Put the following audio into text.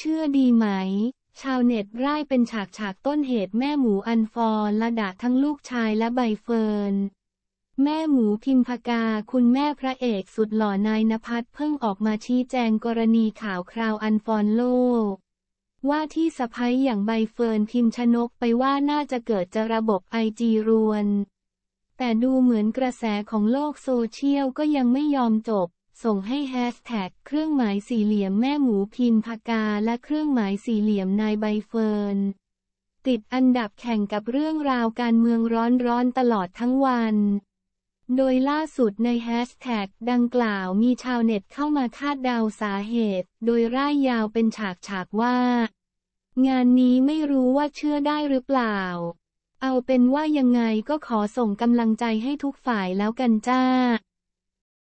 เชื่อดีไหม ชาวเน็ตร่ายเป็นฉากฉากต้นเหตุแม่หมูอันฟอร์ละดาทั้งลูกชายและใบเฟิร์น แม่หมูพิมพากาคุณแม่พระเอกสุดหล่อนายนภัสเพิ่งออกมาชี้แจงกรณีข่าวคราวอันฟอนโลก ว่าที่สะพ้ยอย่างใบเฟิร์นพิมชนกไปว่าน่าจะเกิดจะระบบไอจีรวน แต่ดูเหมือนกระแสของโลกโซเชียลก็ยังไม่ยอมจบส่งให้แฮชแท็กเครื่องหมายสี่เหลี่ยมแม่หมูพิมพพากาและเครื่องหมายสี่เหลี่ยมนายใบเฟิร์นติดอันดับแข่งกับเรื่องราวการเมืองร้อนๆตลอดทั้งวัน โดยล่าสุดในแฮชแท็กดังกล่าวมีชาวเน็ตเข้ามาคาดเดาสาเหตุ โดยร่ายยาวเป็นฉากฉากว่า งานนี้ไม่รู้ว่าเชื่อได้หรือเปล่า เอาเป็นว่ายังไงก็ขอส่งกำลังใจให้ทุกฝ่ายแล้วกันจ้า